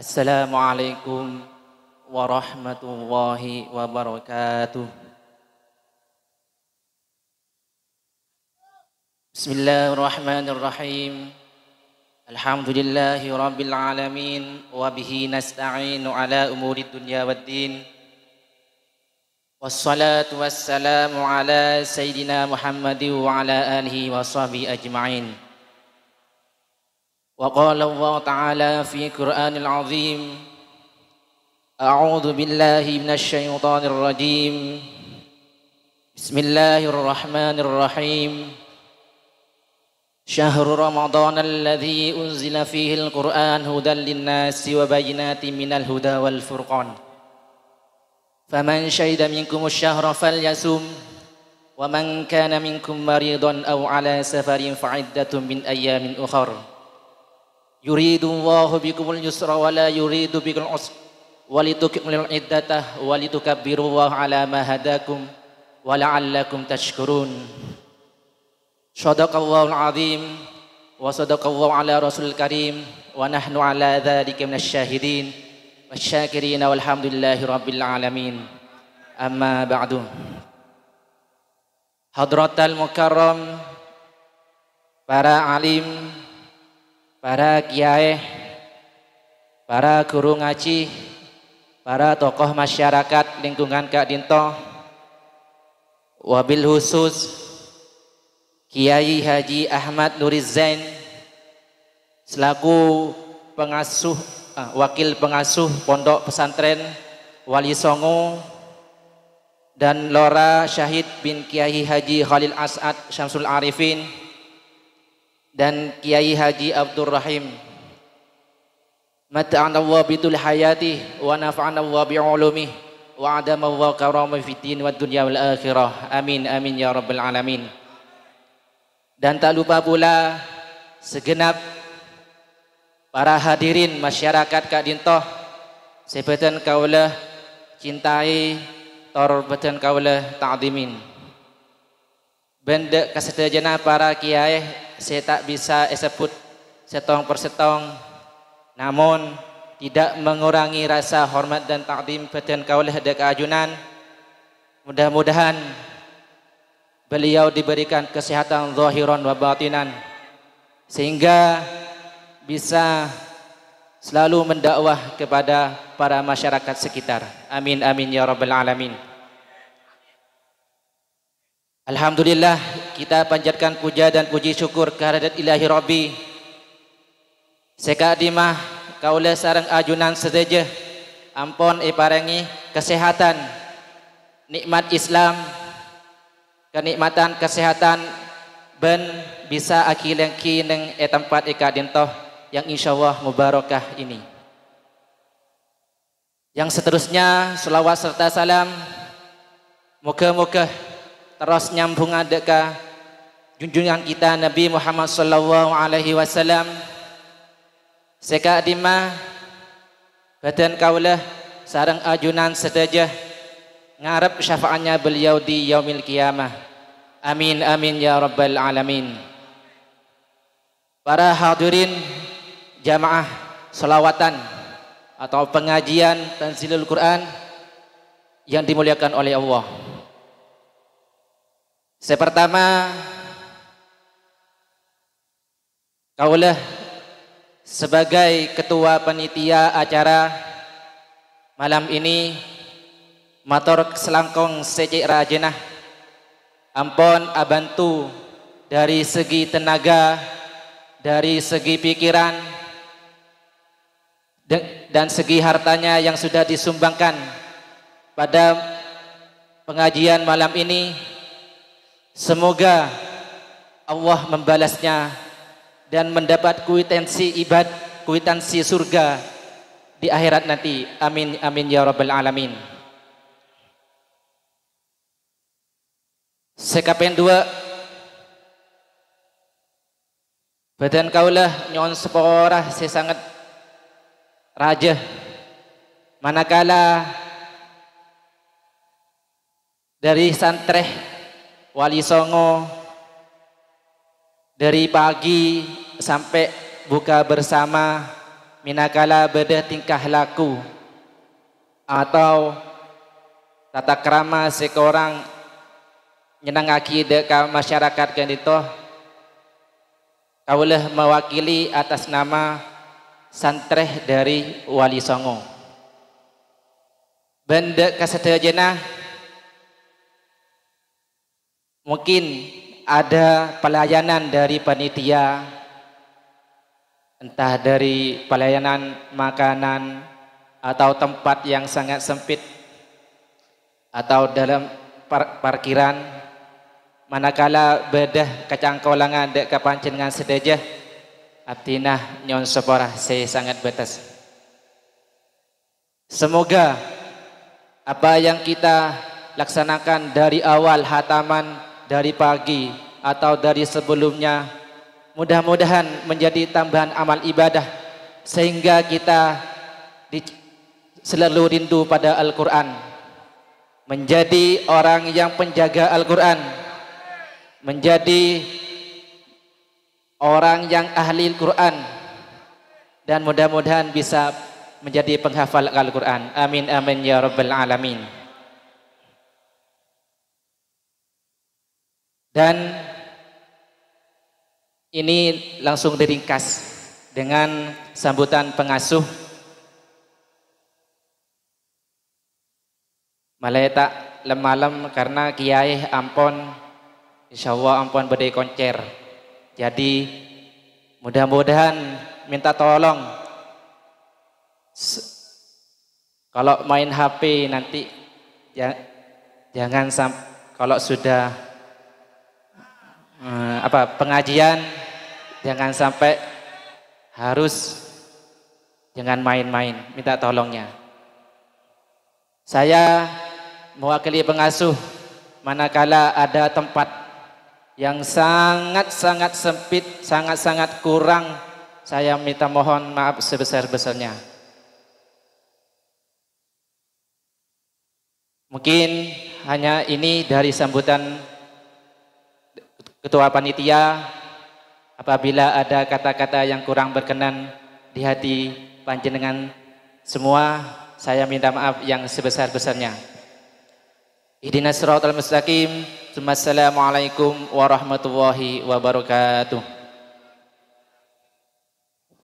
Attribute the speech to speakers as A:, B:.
A: Assalamualaikum warahmatullahi wabarakatuh. Bismillahirrahmanirrahim. Alhamdulillahi rabbil alamin wa bihi nasta'inu ala umuri dunya waddin. Wassalatu wassalamu ala sayidina Muhammadin wa ala alihi wa sahbihi ajma'in. وقال الله تعالى في القرآن العظيم أعوذ بالله من الشيطان الرجيم بسم الله الرحمن الرحيم شهر رمضان الذي أنزل فيه القرآن هدى للناس وبينات من الهدى والفرقان فمن شهد منكم الشهر فليصوم ومن كان منكم مريضا أو على سفر فعدة من أيام أخر يريد الله بكم اليسر ولا يريد بكم العسر ولتكمل العدة ولتكبروا الله على ما هداكم ولعلكم تشكرون صدق الله العظيم وصدق الله على رسول الكريم ونحن على ذلك من الشاهدين والشاكرين والحمد لله رب العالمين أما بعد حضرة المكرم para alim para kiai, para guru ngaji, para tokoh masyarakat lingkungan Kak Dinto, wabil khusus Kiai Haji Ahmad Nuriz selaku pengasuh uh, wakil pengasuh pondok pesantren Wali Songo dan Lora Syahid bin Kiai Haji Khalil As'ad Syamsul Arifin dan Kiai Haji Abdul Rahim Mata'anallah bitul hayati wa naf'anallah bi'ulumi wa adamallah karama fitin wa dunia wal akhirah amin amin ya rabbal alamin dan tak lupa pula segenap para hadirin masyarakat Kak Dintoh kau lah cintai kau lah ta'dimin benda kesetajana para kiai saya tak bisa eseput setong persetong, namun tidak mengurangi rasa hormat dan takdim pertian kau oleh hadak mudah-mudahan beliau diberikan kesehatan zahiran wa batinan sehingga bisa selalu mendakwah kepada para masyarakat sekitar amin amin ya rabbal alamin
B: Alhamdulillah
A: kita panjatkan puja dan puji syukur kehadirat Ilahi Rabbi. Sekak dimah kaula sareng ajunan sedaya ampon iparangi kesehatan nikmat Islam kenikmatan kesehatan ben bisa akilengki neng e tempat e kadintoh yang insyaallah mubarakah ini. Yang seterusnya selawat serta salam moga-moga terus nyambung adakah junjungan kita Nabi Muhammad sallallahu alaihi wasallam seka dima badan kaulah sarang ajunan sedaja ngarep syafaatnya beliau di yaumil kiamah amin amin ya rabbal alamin para hadirin jamaah selawatan atau pengajian tanzilul quran yang dimuliakan oleh Allah Sepertama kaulah sebagai ketua panitia acara malam ini motor selangkong seci rajenah ampon abantu dari segi tenaga dari segi pikiran dan segi hartanya yang sudah disumbangkan pada pengajian malam ini semoga Allah membalasnya dan mendapat kuitansi ibad kuitansi surga di akhirat nanti amin amin ya rabbal alamin Sekapen dua badan kaulah nyon sepora si sangat raja manakala dari santreh wali songo dari pagi sampai buka bersama minakala beda tingkah laku atau tata kerama sekorang nyenang aki deka masyarakat kau kaulah mewakili atas nama santreh dari wali songo benda kasetajena mungkin ada pelayanan dari panitia entah dari pelayanan makanan atau tempat yang sangat sempit atau dalam parkiran manakala bedah kacang kolangan dek kapancin dengan sedeja artinah nyon sepora saya sangat betas semoga apa yang kita laksanakan dari awal hataman dari pagi atau dari sebelumnya mudah-mudahan menjadi tambahan amal ibadah sehingga kita selalu rindu pada Al-Quran menjadi orang yang penjaga Al-Quran menjadi orang yang ahli Al-Quran dan mudah-mudahan bisa menjadi penghafal Al-Quran amin amin ya rabbal alamin Dan ini langsung diringkas dengan sambutan pengasuh Maleta lemalam karena kiai ampon insya Allah ampon badai koncer jadi mudah-mudahan minta tolong kalau main HP nanti ya, jangan kalau sudah Eh, apa pengajian jangan sampai harus jangan main-main minta tolongnya saya mewakili pengasuh manakala ada tempat yang sangat-sangat sempit sangat-sangat kurang saya minta mohon maaf sebesar-besarnya mungkin hanya ini dari sambutan ketua panitia apabila ada kata-kata yang kurang berkenan di hati panjenengan semua saya minta maaf yang sebesar-besarnya Ihdinas siratal mustaqim. Assalamualaikum warahmatullahi wabarakatuh.